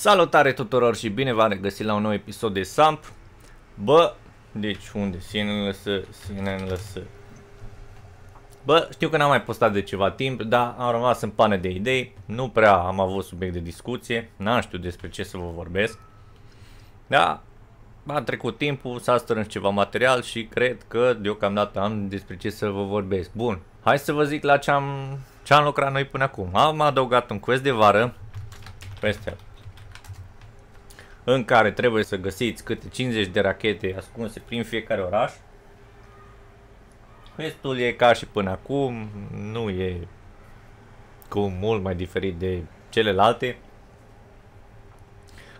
Salutare tuturor și bine v-am regăsit la un nou episod de SAMP Bă, deci unde? CNN lăsă, CNN lăsă Bă, știu că n-am mai postat de ceva timp, dar am rămas în pană de idei Nu prea am avut subiect de discuție, n-am știut despre ce să vă vorbesc Da, a trecut timpul, s-a strâns ceva material și cred că deocamdată am despre ce să vă vorbesc Bun, hai să vă zic la ce am, ce am lucrat noi până acum Am adăugat un quest de vară Peste în care trebuie să găsiți câte 50 de rachete ascunse prin fiecare oraș. Restul e ca și până acum, nu e cu mult mai diferit de celelalte.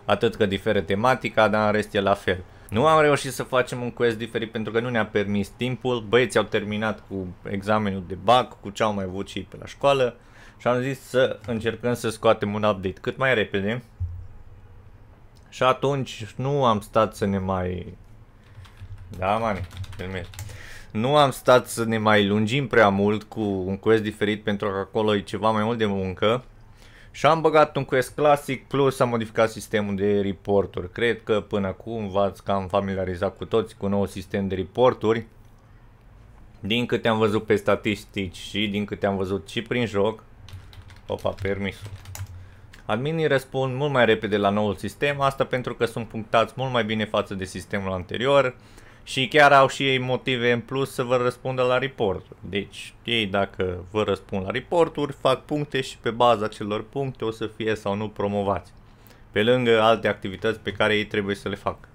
Atât că diferă tematica, dar în rest e la fel. Nu am reușit să facem un quest diferit pentru că nu ne-a permis timpul. Băieții au terminat cu examenul de BAC, cu ce au mai avut și pe la școală. Și am zis să încercăm să scoatem un update cât mai repede și atunci nu am stat să ne mai... Da, mani, filmez. Nu am stat să ne mai lungim prea mult cu un quest diferit pentru că acolo e ceva mai mult de muncă. Și am băgat un quest clasic plus am modificat sistemul de reporturi. Cred că până acum v-ați cam familiarizat cu toți cu nou sistem de reporturi. Din câte am văzut pe statistici și din câte am văzut și prin joc. Opa, permisul. Adminii răspund mult mai repede la noul sistem, asta pentru că sunt punctați mult mai bine față de sistemul anterior și chiar au și ei motive în plus să vă răspundă la report. Deci ei dacă vă răspund la reporturi, fac puncte și pe baza acelor puncte o să fie sau nu promovați, pe lângă alte activități pe care ei trebuie să le facă.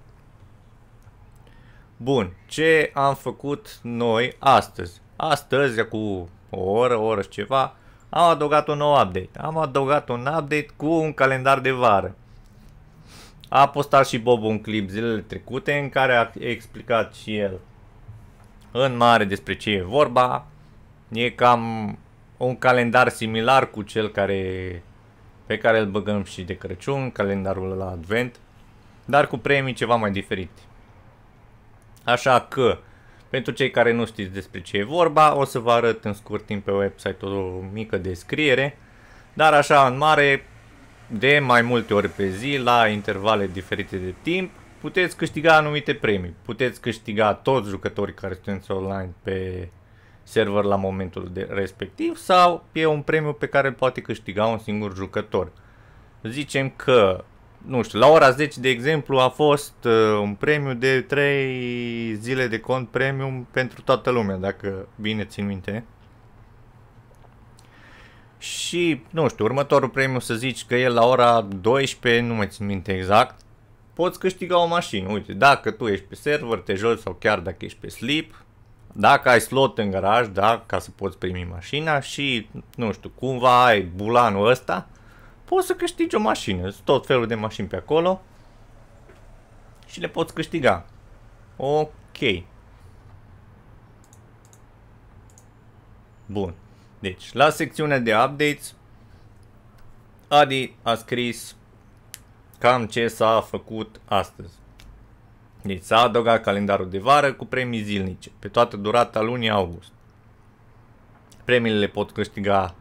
Bun, ce am făcut noi astăzi? Astăzi, cu o oră, o oră și ceva, am adăugat un nou update. Am adăugat un update cu un calendar de vară. A postat și Bob un clip zilele trecute în care a explicat și el în mare despre ce e vorba. E cam un calendar similar cu cel care, pe care îl băgăm și de Crăciun, calendarul la Advent, dar cu premii ceva mai diferit. Așa că pentru cei care nu știți despre ce e vorba, o să vă arăt în scurt timp pe website o mică descriere, dar așa în mare, de mai multe ori pe zi, la intervale diferite de timp, puteți câștiga anumite premii. Puteți câștiga toți jucătorii care sunt online pe server la momentul de respectiv sau e un premiu pe care îl poate câștiga un singur jucător. Zicem că nu știu, la ora 10, de exemplu, a fost uh, un premiu de 3 zile de cont premium pentru toată lumea, dacă bine țin minte. Și, nu știu, următorul premiu să zici că e la ora 12, nu mai țin minte exact, poți câștiga o mașină. Uite, dacă tu ești pe server, te joci sau chiar dacă ești pe sleep, dacă ai slot în garaj, da, ca să poți primi mașina și, nu știu, cumva ai bulanul ăsta, poți să câștigi o mașină. Sunt tot felul de mașini pe acolo și le poți câștiga. Ok. Bun. Deci, la secțiunea de updates, Adi a scris cam ce s-a făcut astăzi. Deci s-a adăugat calendarul de vară cu premii zilnice pe toată durata lunii august. Premiile le pot câștiga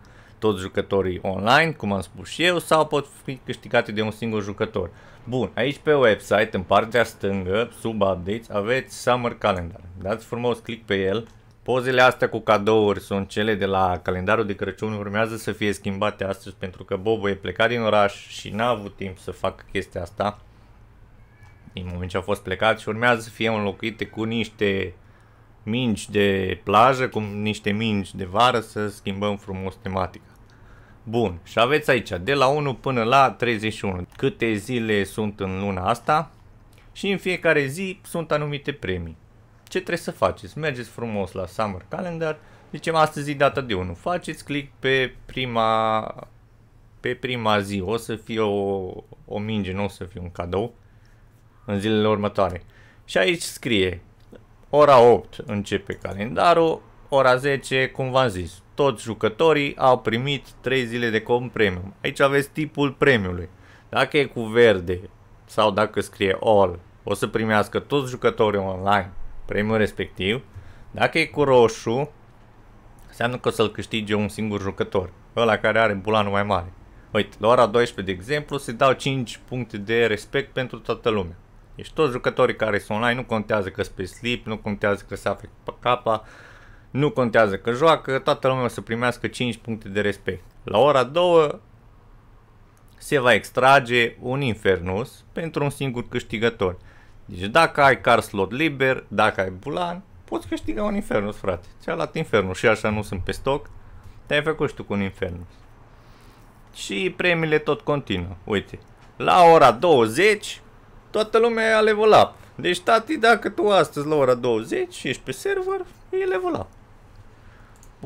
toți jucătorii online, cum am spus și eu, sau pot fi câștigate de un singur jucător. Bun, aici pe website, în partea stângă, sub updates, aveți Summer Calendar. Dați frumos click pe el. Pozele astea cu cadouri sunt cele de la calendarul de Crăciun, urmează să fie schimbate astăzi pentru că Bobo e plecat din oraș și n-a avut timp să facă chestia asta În moment ce a fost plecat și urmează să fie înlocuite cu niște mingi de plajă, cu niște mingi de vară să schimbăm frumos tematica. Bun, și aveți aici de la 1 până la 31 câte zile sunt în luna asta și în fiecare zi sunt anumite premii. Ce trebuie să faceți? Mergeți frumos la Summer Calendar, zicem astăzi data de 1, faceți click pe prima, pe prima zi, o să fie o, o minge, nu o să fie un cadou în zilele următoare. Și aici scrie ora 8 începe calendarul, ora 10, cum v-am zis, toți jucătorii au primit 3 zile de cont premium. Aici aveți tipul premiului. Dacă e cu verde sau dacă scrie all, o să primească toți jucătorii online premiul respectiv. Dacă e cu roșu, înseamnă că o să-l câștige un singur jucător, ăla care are bulanul mai mare. Uite, la ora 12, de exemplu, se dau 5 puncte de respect pentru toată lumea. Deci toți jucătorii care sunt online, nu contează că sunt pe slip, nu contează că se află pe capa, nu contează că joacă, toată lumea o să primească 5 puncte de respect. La ora 2 se va extrage un Infernus pentru un singur câștigător. Deci dacă ai car slot liber, dacă ai bulan, poți câștiga un Infernus, frate. Ți-a luat Infernus și așa nu sunt pe stoc, te-ai făcut și tu cu un Infernus. Și premiile tot continuă. Uite, la ora 20, toată lumea e a level up. Deci, tati, dacă tu astăzi la ora 20 ești pe server, e level up.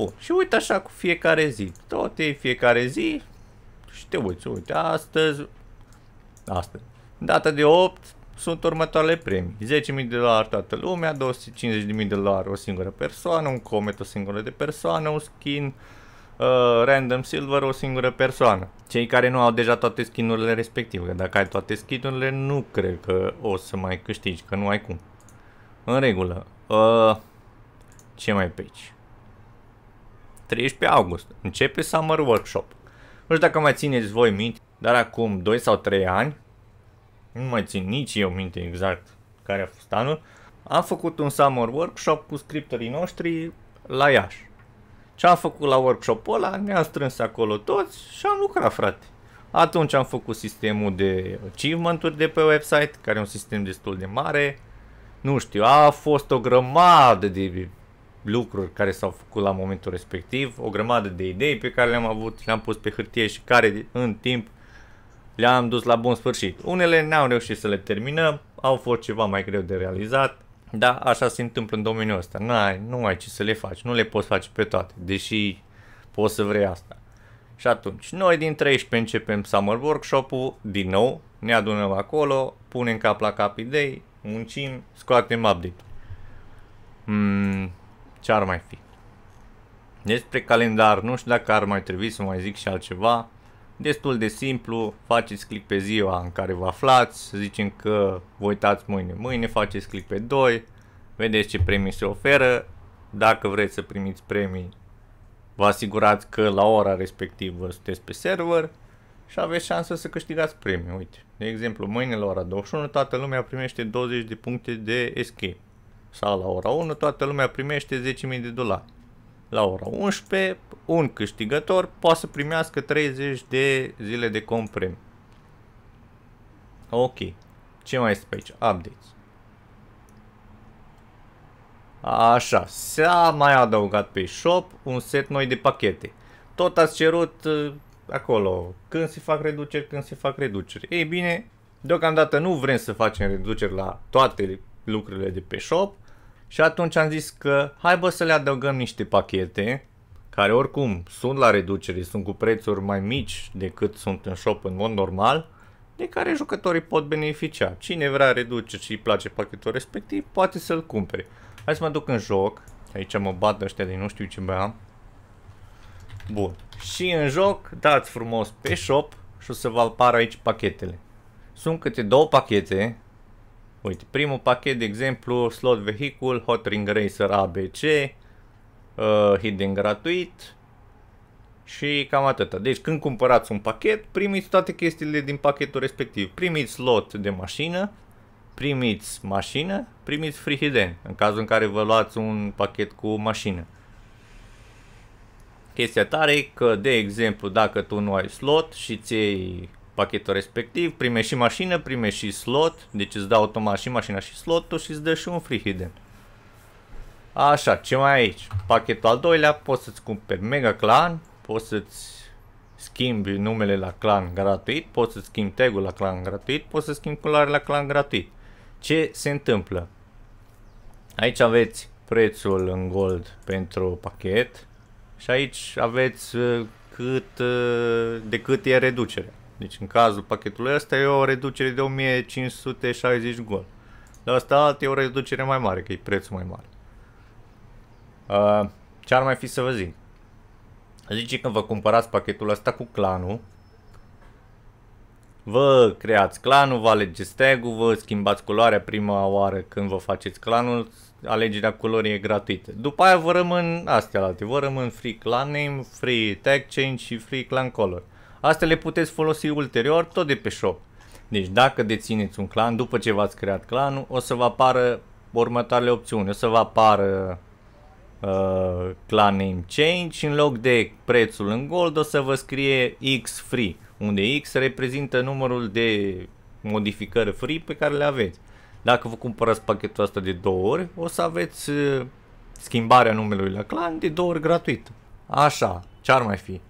Bun, și uite așa cu fiecare zi. Tot e fiecare zi și te uiți, uite, astăzi, astăzi, data de 8 sunt următoarele premii. 10.000 de dolari toată lumea, 250.000 de dolari o singură persoană, un comet o singură de persoană, un skin, uh, random silver o singură persoană. Cei care nu au deja toate skinurile respective, că dacă ai toate skinurile nu cred că o să mai câștigi, că nu ai cum. În regulă. Uh, ce mai pe aici? 13 august, începe Summer Workshop. Nu știu dacă mai țineți voi minte, dar acum 2 sau 3 ani, nu mai țin nici eu minte exact care a fost anul, am făcut un summer workshop cu scriptorii noștri la Iași. Ce am făcut la workshopul ăla, ne-am strâns acolo toți și am lucrat, frate. Atunci am făcut sistemul de achievement-uri de pe website, care e un sistem destul de mare. Nu știu, a fost o grămadă de lucruri care s-au făcut la momentul respectiv, o grămadă de idei pe care le-am avut, le-am pus pe hârtie și care în timp le-am dus la bun sfârșit. Unele n-am reușit să le terminăm, au fost ceva mai greu de realizat, dar așa se întâmplă în domeniul ăsta. N-ai, nu ai ce să le faci, nu le poți face pe toate, deși poți să vrei asta. Și atunci, noi din 13 începem Summer Workshop-ul din nou, ne adunăm acolo, punem cap la cap idei, muncim, scoatem update. Mm, ce ar mai fi. Despre calendar, nu știu dacă ar mai trebui să mai zic și altceva. Destul de simplu, faceți click pe ziua în care vă aflați, să zicem că vă uitați mâine. Mâine faceți click pe 2, vedeți ce premii se oferă. Dacă vreți să primiți premii, vă asigurați că la ora respectivă sunteți pe server și aveți șansa să câștigați premii. Uite, de exemplu, mâine la ora 21 toată lumea primește 20 de puncte de escape sau la ora 1, toată lumea primește 10.000 de dolari. La ora 11, un câștigător poate să primească 30 de zile de comprim. Ok. Ce mai este pe aici? Updates. Așa, s-a mai adăugat pe shop un set noi de pachete. Tot ați cerut ă, acolo când se fac reduceri, când se fac reduceri. Ei bine, deocamdată nu vrem să facem reduceri la toate lucrurile de pe shop, și atunci am zis că hai bă să le adăugăm niște pachete care oricum sunt la reducere, sunt cu prețuri mai mici decât sunt în shop în mod normal, de care jucătorii pot beneficia. Cine vrea reduceri și îi place pachetul respectiv, poate să-l cumpere. Hai să mă duc în joc. Aici mă bat ăștia de nu știu ce bea. Bun. Și în joc dați frumos pe shop și o să vă apară aici pachetele. Sunt câte două pachete Uite, primul pachet, de exemplu, slot vehicul, hot ring racer ABC, uh, hidden gratuit și cam atâta. Deci când cumpărați un pachet, primiți toate chestiile din pachetul respectiv. Primiți slot de mașină, primiți mașină, primiți free hidden, în cazul în care vă luați un pachet cu mașină. Chestia tare e că, de exemplu, dacă tu nu ai slot și ți pachetul respectiv, primești și mașină, primești și slot, deci îți dă automat și mașina și slotul și îți dă și un free hidden. Așa, ce mai aici? Pachetul al doilea, poți să-ți cumperi Mega Clan, poți să-ți schimbi numele la clan gratuit, poți să schimbi tag la clan gratuit, poți să schimbi culoarea la clan gratuit. Ce se întâmplă? Aici aveți prețul în gold pentru pachet și aici aveți uh, cât, uh, de cât e reducerea. Deci în cazul pachetului ăsta e o reducere de 1560 gol. Dar asta alt e o reducere mai mare, că e prețul mai mare. Uh, ce ar mai fi să vă zic? Zice când vă cumpărați pachetul ăsta cu clanul. Vă creați clanul, vă alegeți tag vă schimbați culoarea prima oară când vă faceți clanul, alegerea culorii e gratuită. După aia vă rămân astea alte, vă rămân free clan name, free tag change și free clan color. Uh, Astea le puteți folosi ulterior tot de pe shop. Deci dacă dețineți un clan, după ce v-ați creat clanul, o să vă apară următoarele opțiuni. O să vă apară uh, clan name change și în loc de prețul în gold o să vă scrie X free, unde X reprezintă numărul de modificări free pe care le aveți. Dacă vă cumpărați pachetul ăsta de două ori, o să aveți uh, schimbarea numelui la clan de două ori gratuit. Așa, ce ar mai fi?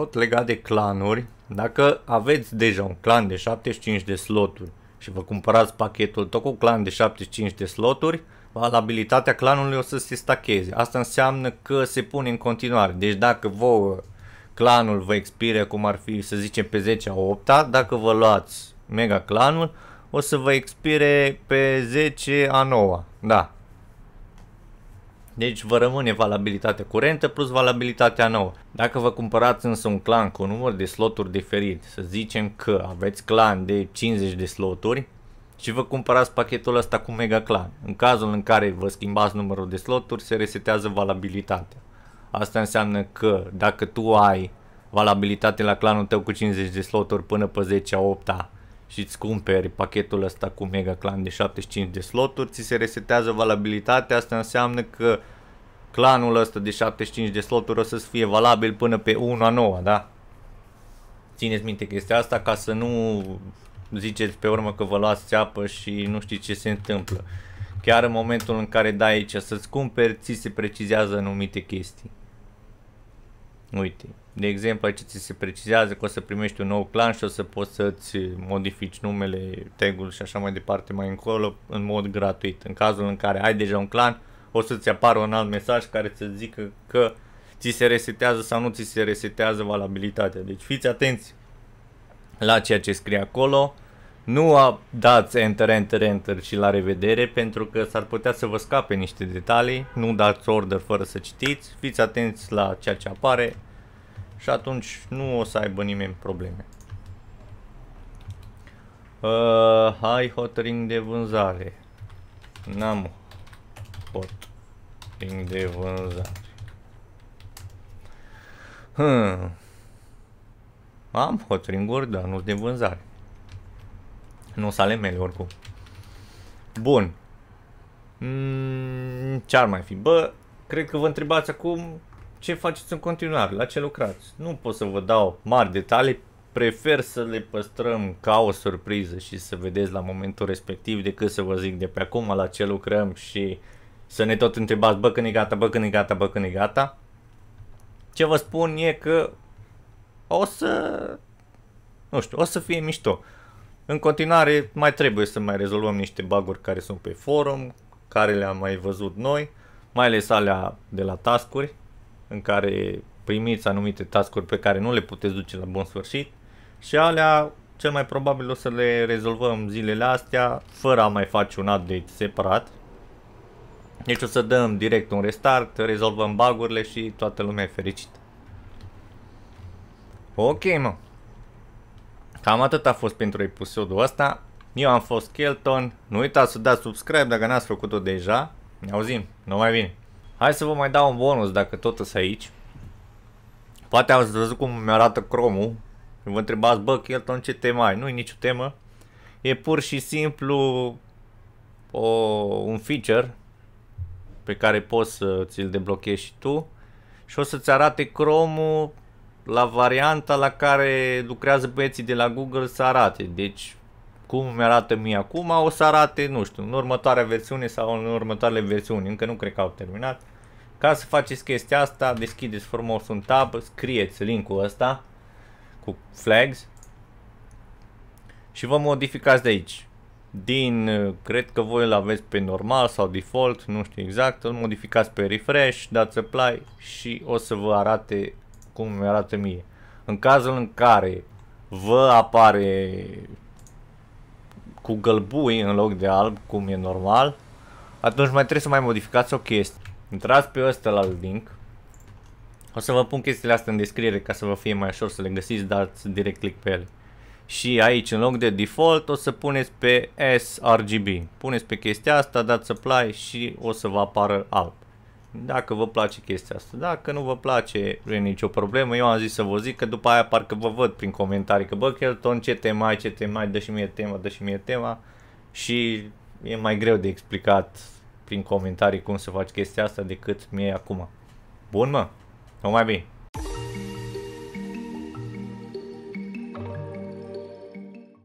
tot legat de clanuri, dacă aveți deja un clan de 75 de sloturi și vă cumpărați pachetul tot cu clan de 75 de sloturi, valabilitatea clanului o să se stacheze. Asta înseamnă că se pune în continuare. Deci dacă vouă clanul vă expire cum ar fi să zicem pe 10 a 8 -a, dacă vă luați mega clanul o să vă expire pe 10 a 9 -a. Da, deci vă rămâne valabilitatea curentă plus valabilitatea nouă. Dacă vă cumpărați însă un clan cu un număr de sloturi diferit, să zicem că aveți clan de 50 de sloturi și vă cumpărați pachetul ăsta cu mega clan. În cazul în care vă schimbați numărul de sloturi, se resetează valabilitatea. Asta înseamnă că dacă tu ai valabilitate la clanul tău cu 50 de sloturi până pe 10-a, 8-a și îți cumperi pachetul ăsta cu Mega Clan de 75 de sloturi, ți se resetează valabilitatea, asta înseamnă că clanul ăsta de 75 de sloturi o să fie valabil până pe 1 a 9, da? Țineți minte chestia asta ca să nu ziceți pe urmă că vă luați țeapă și nu știți ce se întâmplă. Chiar în momentul în care dai aici să-ți cumperi, ți se precizează anumite chestii. Uite, de exemplu, aici ți se precizează că o să primești un nou clan și o să poți să-ți modifici numele, tagul și așa mai departe mai încolo în mod gratuit. În cazul în care ai deja un clan, o să-ți apară un alt mesaj care să zică că ți se resetează sau nu ți se resetează valabilitatea. Deci fiți atenți la ceea ce scrie acolo nu a, dați enter, enter, enter și la revedere pentru că s-ar putea să vă scape niște detalii. Nu dați order fără să citiți. Fiți atenți la ceea ce apare și atunci nu o să aibă nimeni probleme. Uh, hai hot ring de vânzare. N-am hot ring de vânzare. Hmm. Am hot ring-uri, dar nu de vânzare. Nu sunt ale mele oricum. Bun. Mm, ce ar mai fi? Bă, cred că vă întrebați acum ce faceți în continuare, la ce lucrați. Nu pot să vă dau mari detalii, prefer să le păstrăm ca o surpriză și să vedeți la momentul respectiv decât să vă zic de pe acum la ce lucrăm și să ne tot întrebați bă când e gata, bă când e gata, bă când e gata. Ce vă spun e că o să, nu știu, o să fie mișto. În continuare mai trebuie să mai rezolvăm niște baguri care sunt pe forum, care le-am mai văzut noi, mai ales alea de la tascuri, în care primiți anumite tascuri pe care nu le puteți duce la bun sfârșit și alea cel mai probabil o să le rezolvăm zilele astea fără a mai face un update separat. Deci o să dăm direct un restart, rezolvăm bagurile și toată lumea e fericită. Ok, mă. Cam atât a fost pentru episodul ăsta. Eu am fost Kelton. Nu uitați să dați subscribe dacă n-ați făcut-o deja. Ne auzim, Nu mai bine. Hai să vă mai dau un bonus dacă tot sunt aici. Poate ați văzut cum mi arată cromul. Vă întrebați, bă, Kelton, ce temă ai? Nu-i nicio temă. E pur și simplu o, un feature pe care poți să ți-l deblochezi și tu și o să-ți arate cromul la varianta la care lucrează băieții de la Google să arate. Deci, cum mi arată mie acum, o să arate, nu știu, în următoarea versiune sau în următoarele versiuni, încă nu cred că au terminat. Ca să faceți chestia asta, deschideți frumos un tab, scrieți linkul ăsta cu flags și vă modificați de aici. Din, cred că voi îl aveți pe normal sau default, nu știu exact, îl modificați pe refresh, dați apply și o să vă arate cum mi arată mie. În cazul în care vă apare cu gălbui în loc de alb, cum e normal, atunci mai trebuie să mai modificați o chestie. Intrați pe ăsta la link. O să vă pun chestiile astea în descriere ca să vă fie mai ușor să le găsiți, dați direct click pe ele. Și aici, în loc de default, o să puneți pe sRGB. Puneți pe chestia asta, dați apply și o să vă apară alb. Dacă vă place chestia asta, dacă nu vă place, nu e nicio problemă. Eu am zis să vă zic că după aia parcă vă văd prin comentarii că bă, Kelton, ce te mai, ce te mai, dă și mie tema, dă și mie tema. Și e mai greu de explicat prin comentarii cum să faci chestia asta decât mie acum. Bun mă, mai bine!